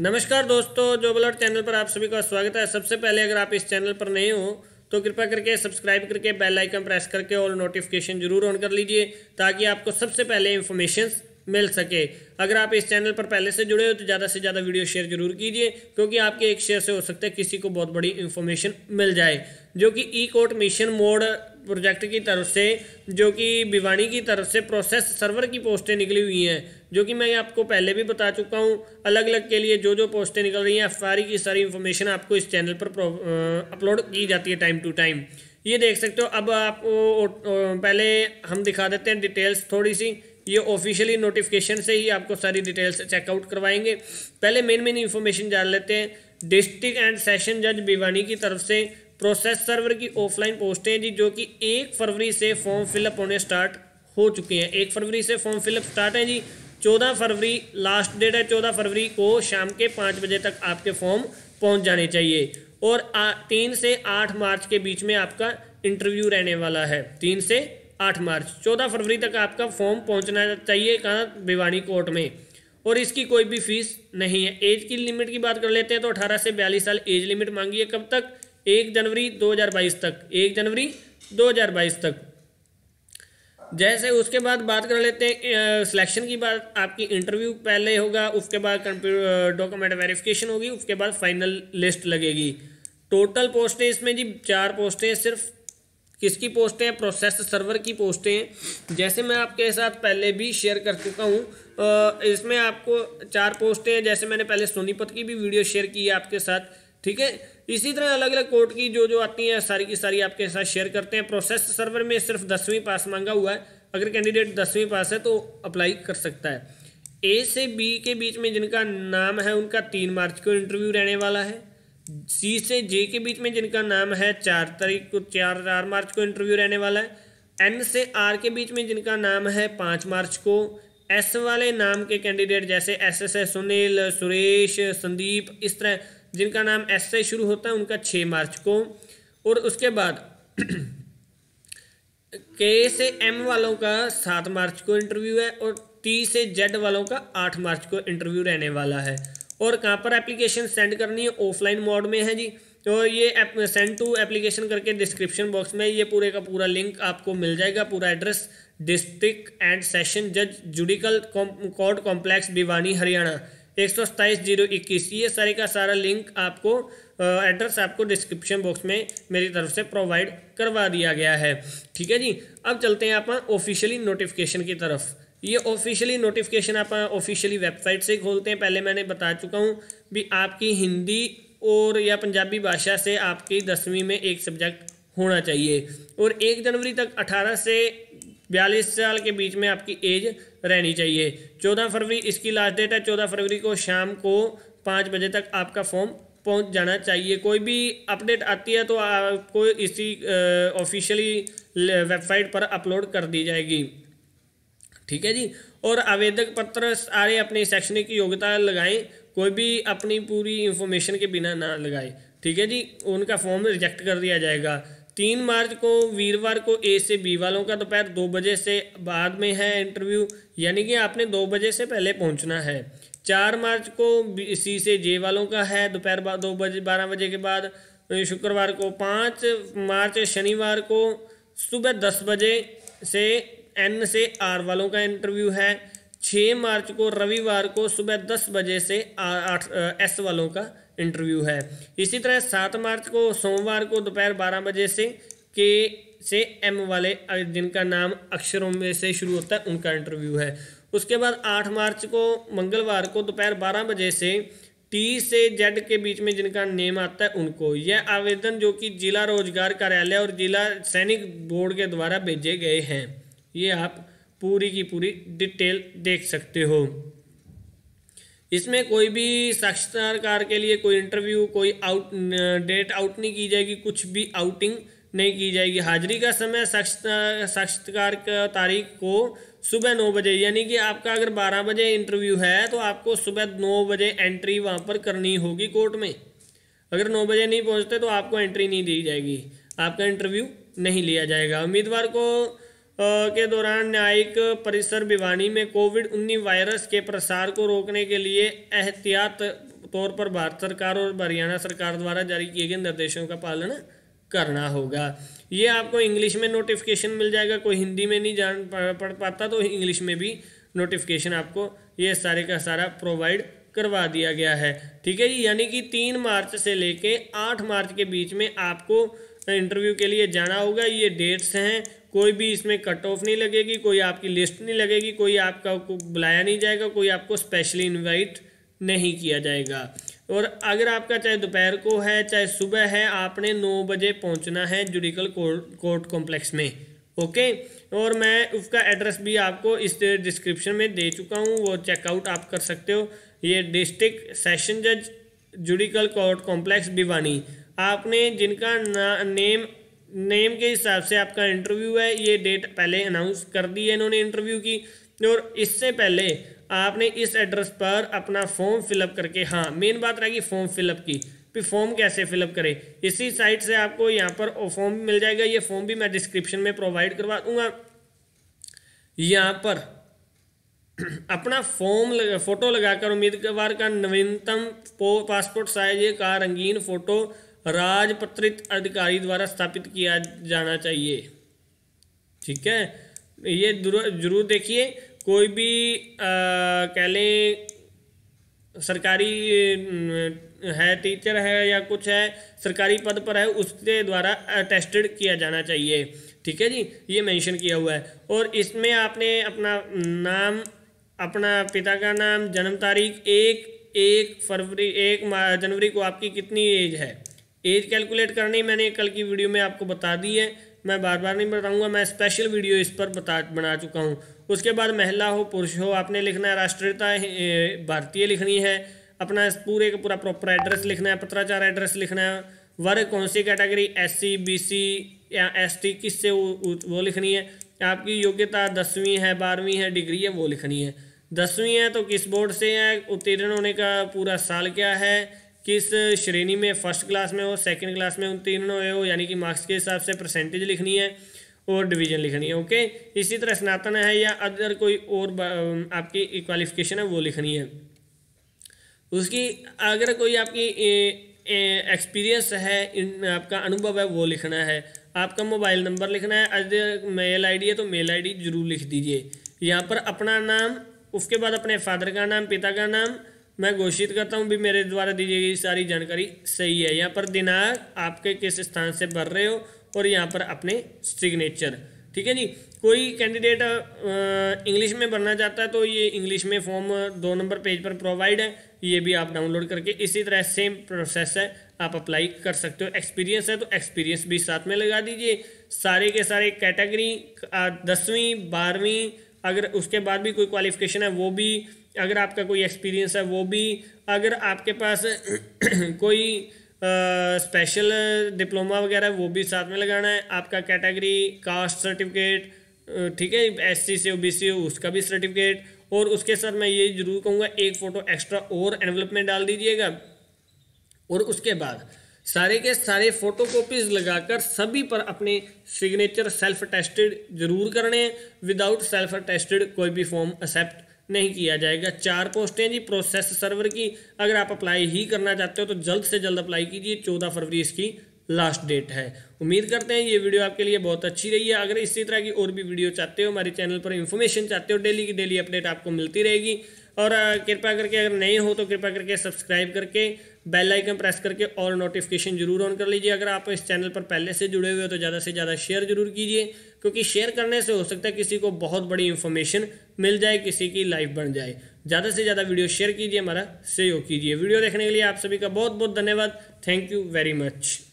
नमस्कार दोस्तों जो ब्लड चैनल पर आप सभी का स्वागत है सबसे पहले अगर आप इस चैनल पर नहीं हो तो कृपया करके सब्सक्राइब करके बेल आइकन प्रेस करके और नोटिफिकेशन जरूर ऑन कर लीजिए ताकि आपको सबसे पहले इन्फॉर्मेशन मिल सके अगर आप इस चैनल पर पहले से जुड़े हो तो ज़्यादा से ज़्यादा वीडियो शेयर जरूर कीजिए क्योंकि आपके एक शेयर से हो सकता है किसी को बहुत बड़ी इन्फॉर्मेशन मिल जाए जो कि e court mission mode project की तरफ से जो कि भिवानी की तरफ से प्रोसेस सर्वर की पोस्टें निकली हुई हैं जो कि मैं आपको पहले भी बता चुका हूँ अलग अलग के लिए जो जो पोस्टें निकल रही हैं एफ की सारी इन्फॉर्मेशन आपको इस चैनल पर अपलोड की जाती है टाइम टू टाइम ये देख सकते हो अब ओ, पहले हम दिखा देते हैं डिटेल्स थोड़ी सी ये ऑफिशियली नोटिफिकेशन से ही आपको सारी डिटेल्स चेकआउट करवाएंगे पहले मेन मेन इन्फॉर्मेशन जान लेते हैं डिस्ट्रिक्ट एंड सेशन जज भिवानी की तरफ से प्रोसेस सर्वर की ऑफलाइन पोस्टें जी जो कि एक फरवरी से फॉर्म फिलअप होने स्टार्ट हो चुके हैं एक फरवरी से फॉर्म फिलअप स्टार्ट हैं जी 14 फरवरी लास्ट डेट है 14 फरवरी को शाम के पाँच बजे तक आपके फॉर्म पहुंच जाने चाहिए और आ, तीन से आठ मार्च के बीच में आपका इंटरव्यू रहने वाला है तीन से आठ मार्च चौदह फरवरी तक आपका फॉर्म पहुंचना चाहिए कहाँ भिवानी कोर्ट में और इसकी कोई भी फीस नहीं है एज की लिमिट की बात कर लेते हैं तो अठारह से बयालीस साल एज लिमिट मांगी है कब तक एक जनवरी 2022 तक एक जनवरी 2022 तक जैसे उसके बाद बात कर लेते हैं सिलेक्शन की बात आपकी इंटरव्यू पहले होगा उसके बाद डॉक्यूमेंट वेरिफिकेशन होगी उसके बाद फाइनल लिस्ट लगेगी टोटल पोस्टें इसमें जी चार पोस्टें सिर्फ किसकी पोस्टें हैं प्रोसेस सर्वर की पोस्टें हैं जैसे मैं आपके साथ पहले भी शेयर कर चुका हूँ इसमें आपको चार पोस्टें हैं जैसे मैंने पहले सोनीपत की भी वीडियो शेयर की है आपके साथ ठीक है इसी तरह अलग अलग कोर्ट की जो जो आती है सारी की सारी आपके साथ शेयर करते हैं प्रोसेस सर्वर में सिर्फ दसवीं पास मांगा हुआ है अगर कैंडिडेट दसवीं पास है तो अप्लाई कर सकता है ए से बी के बीच में जिनका नाम है उनका तीन मार्च को इंटरव्यू रहने वाला है सी से जे के बीच में जिनका नाम है चार तारीख को चार चार मार्च को इंटरव्यू रहने वाला है एन से आर के बीच में जिनका नाम है पाँच मार्च को एस वाले नाम के कैंडिडेट जैसे एस एस सुनील सुरेश संदीप इस तरह जिनका नाम एस से शुरू होता है उनका छः मार्च को और उसके बाद के से एम वालों का सात मार्च को इंटरव्यू है और टी से जेड वालों का आठ मार्च को इंटरव्यू रहने वाला है और कहाँ पर एप्लीकेशन सेंड करनी है ऑफलाइन मोड में है जी तो ये सेंड टू एप्लीकेशन करके डिस्क्रिप्शन बॉक्स में ये पूरे का पूरा लिंक आपको मिल जाएगा पूरा एड्रेस डिस्ट्रिक्ट एंड सेशन जज judicial court complex Bhiwani Haryana एक सौ सत्ताईस जीरो इक्कीस ये सारे का सारा लिंक आपको एड्रेस आपको डिस्क्रिप्शन बॉक्स में मेरी तरफ से प्रोवाइड करवा दिया गया है ठीक है जी अब चलते हैं आप ऑफिशियली नोटिफिकेशन की तरफ ये ऑफिशियली नोटिफिकेशन आप ऑफिशियली वेबसाइट से खोलते हैं पहले मैंने बता चुका हूँ भी आपकी हिंदी और या पंजाबी भाषा से आपकी दसवीं में एक सब्जेक्ट होना चाहिए और एक जनवरी तक अठारह से बयालीस साल के बीच में आपकी एज रहनी चाहिए चौदह फरवरी इसकी लास्ट डेट है चौदह फरवरी को शाम को पाँच बजे तक आपका फॉर्म पहुंच जाना चाहिए कोई भी अपडेट आती है तो आपको इसी ऑफिशियली वेबसाइट पर अपलोड कर दी जाएगी ठीक है जी और आवेदक पत्र सारे अपनी शैक्षणिक योग्यता लगाएं कोई भी अपनी पूरी इंफॉर्मेशन के बिना ना लगाए ठीक है जी उनका फॉर्म रिजेक्ट कर दिया जाएगा तीन मार्च को वीरवार को ए से बी वालों का दोपहर दो बजे से बाद में है इंटरव्यू यानी कि आपने दो बजे से पहले पहुंचना है चार मार्च को सी से जे वालों का है दोपहर दो बजे बारह बजे के बाद शुक्रवार को पाँच मार्च शनिवार को सुबह दस बजे से एन से आर वालों का इंटरव्यू है छः मार्च को रविवार को सुबह दस बजे से आठ एस वालों का इंटरव्यू है इसी तरह सात मार्च को सोमवार को दोपहर बारह बजे से के से एम वाले जिनका नाम अक्षरों में से शुरू होता है उनका इंटरव्यू है उसके बाद आठ मार्च को मंगलवार को दोपहर बारह बजे से टी से जेड के बीच में जिनका नेम आता है उनको यह आवेदन जो कि जिला रोजगार कार्यालय और जिला सैनिक बोर्ड के द्वारा भेजे गए हैं ये आप पूरी की पूरी डिटेल देख सकते हो इसमें कोई भी साक्षात्कार के लिए कोई इंटरव्यू कोई आउट डेट आउट नहीं की जाएगी कुछ भी आउटिंग नहीं की जाएगी हाजिरी का समय साक्षात्कार का तारीख को सुबह नौ बजे यानी कि आपका अगर बारह बजे इंटरव्यू है तो आपको सुबह नौ बजे एंट्री वहाँ पर करनी होगी कोर्ट में अगर नौ बजे नहीं पहुँचते तो आपको एंट्री नहीं दी जाएगी आपका इंटरव्यू नहीं लिया जाएगा उम्मीदवार को के दौरान न्यायिक परिसर भिवानी में कोविड 19 वायरस के प्रसार को रोकने के लिए एहतियात तौर पर भारत सरकार और हरियाणा सरकार द्वारा जारी किए गए निर्देशों का पालन करना होगा ये आपको इंग्लिश में नोटिफिकेशन मिल जाएगा कोई हिंदी में नहीं जान पढ़ पाता तो इंग्लिश में भी नोटिफिकेशन आपको ये सारे का सारा प्रोवाइड करवा दिया गया है ठीक है जी यानी कि तीन मार्च से लेके आठ मार्च के बीच में आपको इंटरव्यू के लिए जाना होगा ये डेट्स हैं कोई भी इसमें कट ऑफ नहीं लगेगी कोई आपकी लिस्ट नहीं लगेगी कोई आपका को बुलाया नहीं जाएगा कोई आपको स्पेशली इनवाइट नहीं किया जाएगा और अगर आपका चाहे दोपहर को है चाहे सुबह है आपने नौ बजे पहुंचना है जुडिकल कोर्ट कोर्ट कॉम्प्लेक्स में ओके और मैं उसका एड्रेस भी आपको इस डिस्क्रिप्शन में दे चुका हूँ वो चेकआउट आप कर सकते हो ये डिस्ट्रिक्ट सेशन जज जुडिकल कोर्ट कॉम्प्लेक्स भिवानी आपने जिनका ना, नेम नेम के हिसाब से आपका इंटरव्यू है ये डेट पहले अनाउंस कर दी है इन्होंने इंटरव्यू की और इससे पहले आपने इस एड्रेस पर अपना फॉर्म फिलअप करके हाँ मेन बात रहेगी फॉर्म फिलअप की फिर फॉर्म कैसे फिलअप करें इसी साइट से आपको यहाँ पर फॉर्म मिल जाएगा ये फॉर्म भी मैं डिस्क्रिप्शन में प्रोवाइड करवा दूंगा यहाँ पर अपना फॉर्म लग, फोटो लगाकर उम्मीदवार का नवीनतम पासपोर्ट साइज का रंगीन फोटो राजपत्रित अधिकारी द्वारा स्थापित किया जाना चाहिए ठीक है ये जरूर देखिए कोई भी कह लें सरकारी है टीचर है या कुछ है सरकारी पद पर है उसके द्वारा टेस्टेड किया जाना चाहिए ठीक है जी ये मेंशन किया हुआ है और इसमें आपने अपना नाम अपना पिता का नाम जन्म तारीख एक एक फरवरी एक जनवरी को आपकी कितनी एज है एज कैलकुलेट करनी मैंने कल की वीडियो में आपको बता दी है मैं बार बार नहीं बताऊंगा मैं स्पेशल वीडियो इस पर बता बना चुका हूँ उसके बाद महिला हो पुरुष हो आपने लिखना है राष्ट्रीयता भारतीय लिखनी है अपना पूरे का पूरा प्रॉपर एड्रेस लिखना है पत्राचार एड्रेस लिखना है वर्ग कौन सी category S C B C या एस टी किससे वो लिखनी है आपकी योग्यता दसवीं है बारहवीं है डिग्री है वो लिखनी है दसवीं है तो किस बोर्ड से है उत्तीर्ण होने का पूरा साल क्या है किस श्रेणी में फर्स्ट क्लास में हो सेकंड क्लास में उत्तीर्ण हुए हो यानी कि मार्क्स के हिसाब से परसेंटेज लिखनी है और डिवीजन लिखनी है ओके इसी तरह स्नातन है या अदर कोई और um, आपकी क्वालिफिकेशन है वो लिखनी है उसकी अगर कोई आपकी एक्सपीरियंस है इन आपका अनुभव है वो लिखना है आपका मोबाइल नंबर लिखना है अदर मेल आई है तो मेल आई जरूर लिख दीजिए यहाँ पर अपना नाम उसके बाद अपने फादर का नाम पिता का नाम मैं घोषित करता हूँ भी मेरे द्वारा दी गई सारी जानकारी सही है यहाँ पर दिनांक आपके किस स्थान से भर रहे हो और यहाँ पर अपने सिग्नेचर ठीक है जी कोई कैंडिडेट इंग्लिश में भरना चाहता है तो ये इंग्लिश में फॉर्म दो नंबर पेज पर प्रोवाइड है ये भी आप डाउनलोड करके इसी तरह सेम प्रोसेस है आप अप्लाई कर सकते हो एक्सपीरियंस है तो एक्सपीरियंस भी साथ में लगा दीजिए सारे के सारे कैटेगरी दसवीं बारहवीं अगर उसके बाद भी कोई क्वालिफिकेशन है वो भी अगर आपका कोई एक्सपीरियंस है वो भी अगर आपके पास कोई स्पेशल डिप्लोमा वगैरह वो भी साथ में लगाना है आपका कैटेगरी कास्ट सर्टिफिकेट ठीक है एस सी से ओ बी सी उसका भी सर्टिफिकेट और उसके साथ मैं ये जरूर कहूँगा एक फ़ोटो एक्स्ट्रा और एनवलप में डाल दीजिएगा और उसके बाद सारे के सारे फोटो कॉपीज लगाकर सभी पर अपने सिग्नेचर सेल्फ अटेस्टेड जरूर करने हैं विदाउट सेल्फ अटेस्टेड कोई भी फॉर्म एक्सेप्ट नहीं किया जाएगा चार पोस्टें जी प्रोसेस सर्वर की अगर आप अप्लाई ही करना चाहते हो तो जल्द से जल्द अप्लाई कीजिए चौदह फरवरी इसकी लास्ट डेट है उम्मीद करते हैं ये वीडियो आपके लिए बहुत अच्छी रही है अगर इसी तरह की और भी वीडियो चाहते हो हमारे चैनल पर इन्फॉर्मेशन चाहते हो डेली की डेली अपडेट आपको मिलती रहेगी और कृपया करके अगर नए हो तो कृपया करके सब्सक्राइब करके बेल आइकन प्रेस करके और नोटिफिकेशन जरूर ऑन कर लीजिए अगर आप इस चैनल पर पहले से जुड़े हुए हो तो ज़्यादा से ज़्यादा शेयर जरूर कीजिए क्योंकि शेयर करने से हो सकता है किसी को बहुत बड़ी इन्फॉर्मेशन मिल जाए किसी की लाइफ बन जाए ज़्यादा से ज़्यादा वीडियो शेयर कीजिए हमारा सहयोग कीजिए वीडियो देखने के लिए आप सभी का बहुत बहुत धन्यवाद थैंक यू वेरी मच